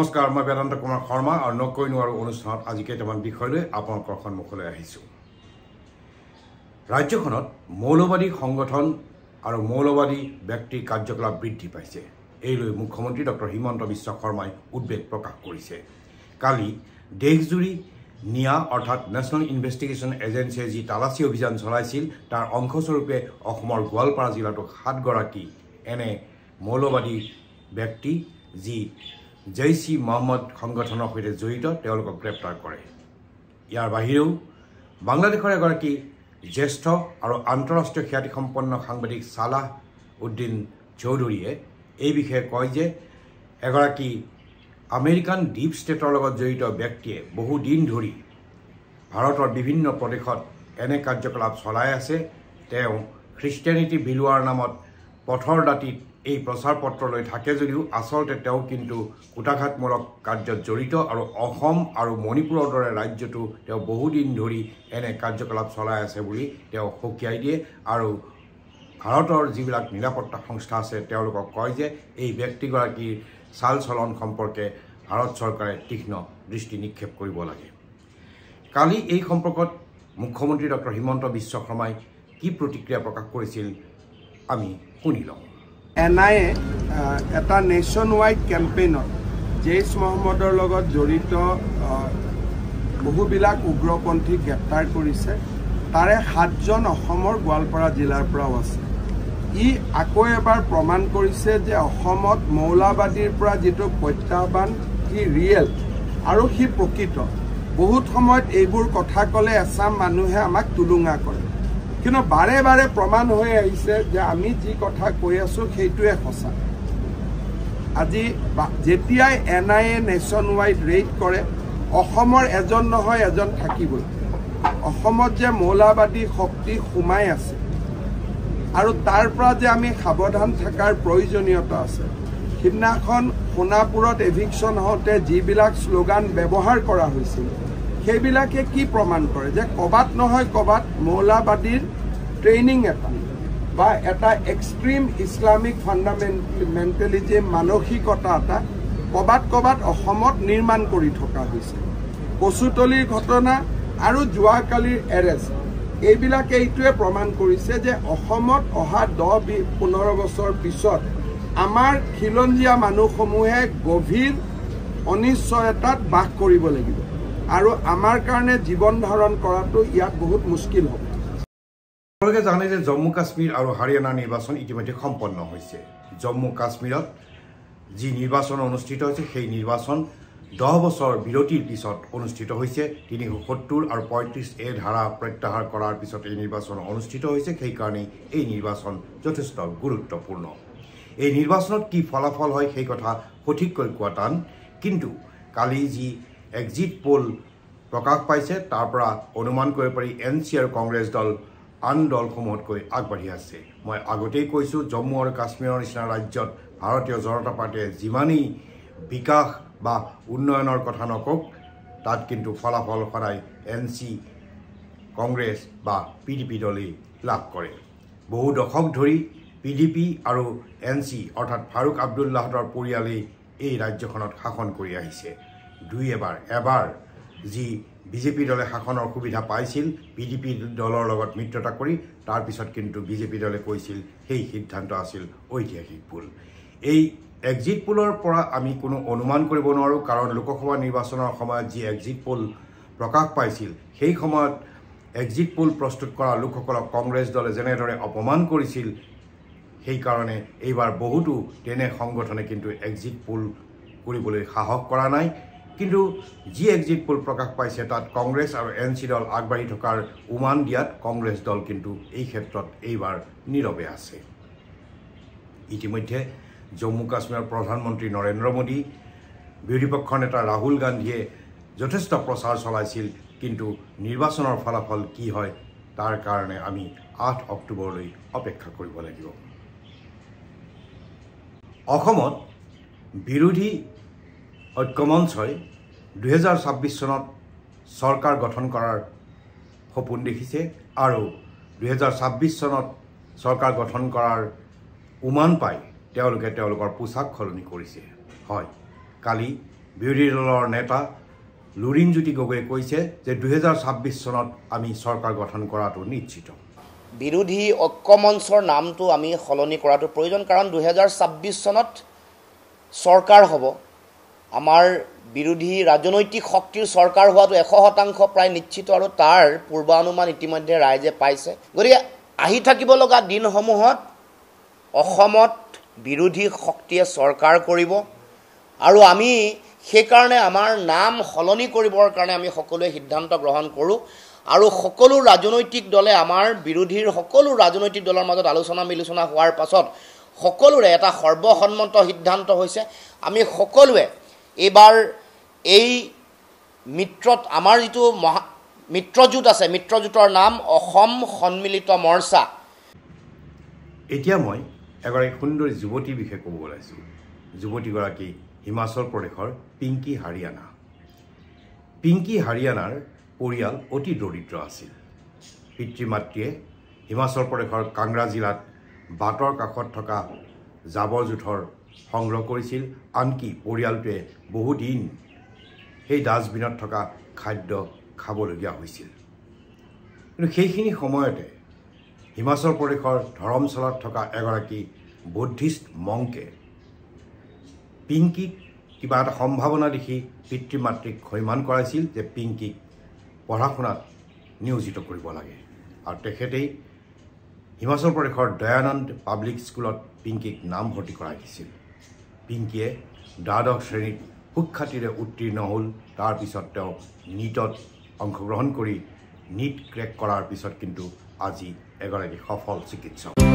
নমস্কাৰ মই বেদান্ত কুমাৰ শৰ্মা আৰু নকৈ নোৱাৰো অনুষ্ঠানত আজি কেইটামান বিষয় লৈ আপোনালোকৰ সন্মুখলৈ আহিছোঁ ৰাজ্যখনত মৌলবাদী সংগঠন আৰু মৌলবাদী ব্যক্তিৰ কাৰ্যকলাপ বৃদ্ধি পাইছে এই লৈ মুখ্যমন্ত্ৰী ডক্টৰ হিমন্ত বিশ্ব শৰ্মাই উদ্বেগ প্ৰকাশ কৰিছে কালি দেশজুৰি নিয়া অৰ্থাৎ নেশ্যনেল ইনভেষ্টিগেশ্যন এজেঞ্চিয়ে যি তালাচী অভিযান চলাইছিল তাৰ অংশস্বৰূপে অসমৰ গোৱালপাৰা জিলাটো সাতগৰাকী এনে মৌলবাদী ব্যক্তি যি জৈচ ই মহম্মদ সংগঠনৰ সৈতে জড়িত গ্ৰেপ্তাৰ কৰে ইয়াৰ বাহিৰেও বাংলাদেশৰ এগৰাকী জ্যেষ্ঠ আৰু আন্তঃৰাষ্ট্ৰীয় খ্যাতিসম্পন্ন সাংবাদিক চালাহ উদ্দিন চৌধুৰীয়ে এই বিষয়ে কয় যে এগৰাকী আমেৰিকান ডীপ ষ্টেটৰ লগত জড়িত ব্যক্তিয়ে বহুদিন ধৰি ভাৰতৰ বিভিন্ন প্ৰদেশত এনে কাৰ্যকলাপ চলাই আছে তেওঁ খ্ৰীষ্টিয়ানিটি বিলোৱাৰ নামত পথৰ দাঁতিত এই প্ৰচাৰ পত্ৰলৈ থাকে যদিও আচলতে তেওঁ কিন্তু কোটাঘাতমূলক কাৰ্যত জড়িত আৰু অসম আৰু মণিপুৰৰ দৰে ৰাজ্যতো তেওঁ বহুদিন ধৰি এনে কাৰ্যকলাপ চলাই আছে বুলি তেওঁ সকীয়াই দিয়ে আৰু ভাৰতৰ যিবিলাক নিৰাপত্তা সংস্থা আছে তেওঁলোকক কয় যে এই ব্যক্তিগৰাকীৰ চাল চলন সম্পৰ্কে ভাৰত চৰকাৰে তীক্ষ্ণ দৃষ্টি নিক্ষেপ কৰিব লাগে কালি এই সম্পৰ্কত মুখ্যমন্ত্ৰী ডক্টৰ হিমন্ত বিশ্ব শৰ্মাই কি প্ৰতিক্ৰিয়া প্ৰকাশ কৰিছিল আমি শুনি লওঁ এন আই এ এটা নেশ্যন ৱাইড কেম্পেইনত জেইছ মহম্মদৰ লগত জড়িত বহুবিলাক উগ্ৰপন্থী গ্ৰেপ্তাৰ কৰিছে তাৰে সাতজন অসমৰ গোৱালপাৰা জিলাৰ পৰাও আছে ই আকৌ এবাৰ প্ৰমাণ কৰিছে যে অসমত মৌলাবাদীৰ পৰা যিটো প্ৰত্যাহ্বান সি ৰিয়েল আৰু সি প্ৰকৃত বহুত সময়ত এইবোৰ কথা ক'লে এচাম মানুহে আমাক তুলুঙা কৰে কিন্তু বাৰে বাৰে প্ৰমাণ হৈ আহিছে যে আমি যি কথা কৈ আছো সেইটোৱে সঁচা আজি যেতিয়াই N I A nationwide raid কৰে অসমৰ এজন নহয় এজন থাকিবই অসমত যে মৌলাবাদী শক্তি সোমাই আছে আৰু তাৰ পৰা যে আমি সাৱধান থকাৰ প্ৰয়োজনীয়তা আছে সিদিনাখন সোণাপুৰত এভিকশ্যন হওঁতে যিবিলাক শ্লোগান ব্যৱহাৰ কৰা হৈছিল সেইবিলাকে কি প্ৰমাণ কৰে যে ক'ৰবাত নহয় ক'ৰবাত মৌলাবাদীৰ ট্ৰেইনিং এটা বা এটা এক্সট্ৰিম ইছলামিক ফাণ্ডামেণ্টেল মেণ্টেলিজিম মানসিকতা এটা ক'ৰবাত ক'ৰবাত অসমত নিৰ্মাণ কৰি থকা হৈছে কচুতলিৰ ঘটনা আৰু যোৱাকালিৰ এৰেষ্ট এইবিলাকে এইটোৱে প্ৰমাণ কৰিছে যে অসমত অহা দহ বি পোন্ধৰ বছৰ পিছত আমাৰ খিলঞ্জীয়া মানুহসমূহে গভীৰ অনিশ্চয়তাত বাস কৰিব লাগিব আৰু আমাৰ কাৰণে জীৱন ধাৰণ কৰাটো ইয়াত বহুত মুস্কিল হ'ব আপোনালোকে জানে যে জম্মু কাশ্মীৰ আৰু হাৰিয়ানাৰ নিৰ্বাচন ইতিমধ্যে সম্পন্ন হৈছে জম্মু কাশ্মীৰত যি নিৰ্বাচন অনুষ্ঠিত হৈছে সেই নিৰ্বাচন দহ বছৰ বিৰতিৰ পিছত অনুষ্ঠিত হৈছে তিনিশ সত্তৰ আৰু পঁয়ত্ৰিছ এ ধাৰা প্ৰত্যাহাৰ কৰাৰ পিছত এই নিৰ্বাচন অনুষ্ঠিত হৈছে সেইকাৰণেই এই নিৰ্বাচন যথেষ্ট গুৰুত্বপূৰ্ণ এই নিৰ্বাচনত কি ফলাফল হয় সেই কথা সঠিককৈ কোৱা টান কিন্তু কালি যি এক্সিট পোল প্ৰকাশ পাইছে তাৰপৰা অনুমান কৰিব পাৰি এন চি আৰু কংগ্ৰেছ দল আন দলসমূহতকৈ আগবাঢ়ি আছে মই আগতেই কৈছোঁ জম্মু আৰু কাশ্মীৰৰ নিচিনা ৰাজ্যত ভাৰতীয় জনতা পাৰ্টীয়ে যিমানেই বিকাশ বা উন্নয়নৰ কথা নকওক তাত কিন্তু ফলাফল সদায় এন চি কংগ্ৰেছ বা পি ডি পি দলেই লাভ কৰে বহু দশক ধৰি পি ডি পি আৰু এন চি অৰ্থাৎ ফাৰুক আব্দুল্লাহঁতৰ পৰিয়ালেই এই ৰাজ্যখনত শাসন কৰি আহিছে দুই এবাৰ এবাৰ যি বিজেপি দলে শাসনৰ সুবিধা পাইছিল পি ডি পি দলৰ লগত মিত্ৰতা কৰি তাৰপিছত কিন্তু বিজেপি দলে কৈছিল সেই সিদ্ধান্ত আছিল ঐতিহাসিক পুল এই এক্সিট পোলৰ পৰা আমি কোনো অনুমান কৰিব নোৱাৰোঁ কাৰণ লোকসভা নিৰ্বাচনৰ সময়ত যি এক্সিট পোল প্ৰকাশ পাইছিল সেই সময়ত এক্সিট পোল প্ৰস্তুত কৰা লোকসকলক কংগ্ৰেছ দলে যেনেদৰে অপমান কৰিছিল সেইকাৰণে এইবাৰ বহুতো তেনে সংগঠনে কিন্তু এক্সিট পোল কৰিবলৈ সাহস কৰা নাই কিন্তু যি এক্সিট পোল প্ৰকাশ পাইছে তাত কংগ্ৰেছ আৰু এন চি দল আগবাঢ়ি থকাৰ উমান দিয়াত কংগ্ৰেছ দল কিন্তু এই ক্ষেত্ৰত এইবাৰ নীৰৱে আছে ইতিমধ্যে জম্মু কাশ্মীৰৰ প্ৰধানমন্ত্ৰী নৰেন্দ্ৰ মোদী বিৰোধী পক্ষৰ নেতা ৰাহুল গান্ধীয়ে যথেষ্ট প্ৰচাৰ চলাইছিল কিন্তু নিৰ্বাচনৰ ফলাফল কি হয় তাৰ কাৰণে আমি আঠ অক্টোবৰলৈ অপেক্ষা কৰিব লাগিব অসমত বিৰোধী ঐক্যমঞ্চই দুহেজাৰ ছাব্বিছ চনত চৰকাৰ গঠন কৰাৰ সপোন দেখিছে আৰু দুহেজাৰ ছাব্বিছ চনত চৰকাৰ গঠন কৰাৰ উমান পাই তেওঁলোকে তেওঁলোকৰ পোছাক সলনি কৰিছে হয় কালি বিৰোধী দলৰ নেতা লুৰিণজ্যোতি গগৈয়ে কৈছে যে দুহেজাৰ ছাব্বিছ চনত আমি চৰকাৰ গঠন কৰাটো নিশ্চিত বিৰোধী ঐক্যমঞ্চৰ নামটো আমি সলনি কৰাটো প্ৰয়োজন কাৰণ দুহেজাৰ ছাব্বিছ চনত চৰকাৰ হ'ব আমাৰ বিৰোধী ৰাজনৈতিক শক্তিৰ চৰকাৰ হোৱাটো এশ শতাংশ প্ৰায় নিশ্চিত আৰু তাৰ পূৰ্বানুমান ইতিমধ্যে ৰাইজে পাইছে গতিকে আহি থাকিব লগা দিনসমূহত অসমত বিৰোধী শক্তিয়ে চৰকাৰ কৰিব আৰু আমি সেইকাৰণে আমাৰ নাম সলনি কৰিবৰ কাৰণে আমি সকলোৱে সিদ্ধান্ত গ্ৰহণ কৰোঁ আৰু সকলো ৰাজনৈতিক দলে আমাৰ বিৰোধীৰ সকলো ৰাজনৈতিক দলৰ মাজত আলোচনা বিলোচনা হোৱাৰ পাছত সকলোৰে এটা সৰ্বসন্মত সিদ্ধান্ত হৈছে আমি সকলোৱে এইবাৰ এই মিত্ৰত আমাৰ যিটো মহা মিত্ৰজোঁট আছে মিত্ৰজোঁটৰ নাম অসম সন্মিলিত মৰ্চা এতিয়া মই এগৰাকী সুন্দৰী যুৱতীৰ বিষয়ে ক'ব ওলাইছোঁ যুৱতীগৰাকী হিমাচল প্ৰদেশৰ পিংকী হাৰিয়ানা পিংকী হাৰিয়ানাৰ পৰিয়াল অতি দৰিদ্ৰ আছিল পিতৃ মাতৃয়ে হিমাচল প্ৰদেশৰ কাংৰা জিলাত বাটৰ কাষত থকা জাবৰ জোঁথৰ সংগ্ৰহ কৰিছিল আনকি পৰিয়ালটোৱে বহুদিন সেই ডাষ্টবিনত থকা খাদ্য খাবলগীয়া হৈছিল কিন্তু সেইখিনি সময়তে হিমাচল প্ৰদেশৰ ধৰমশালাত থকা এগৰাকী বুদ্ধিষ্ট মংকে পিংকীক কিবা এটা সম্ভাৱনা দেখি পিতৃ মাতৃক সৈমান কৰাইছিল যে পিংকিক পঢ়া শুনাত নিয়োজিত কৰিব লাগে আৰু তেখেতেই হিমাচল প্ৰদেশৰ দয়ানন্দ পাব্লিক স্কুলত পিংকীক নামভৰ্তি কৰা হৈছিল পিংকীয়ে দ্বাদশ শ্ৰেণীত সুখ্যাতিৰে উত্তীৰ্ণ হ'ল তাৰপিছত তেওঁ নীটত অংশগ্ৰহণ কৰি নীট ক্ৰেক কৰাৰ পিছত কিন্তু আজি এগৰাকী সফল চিকিৎসক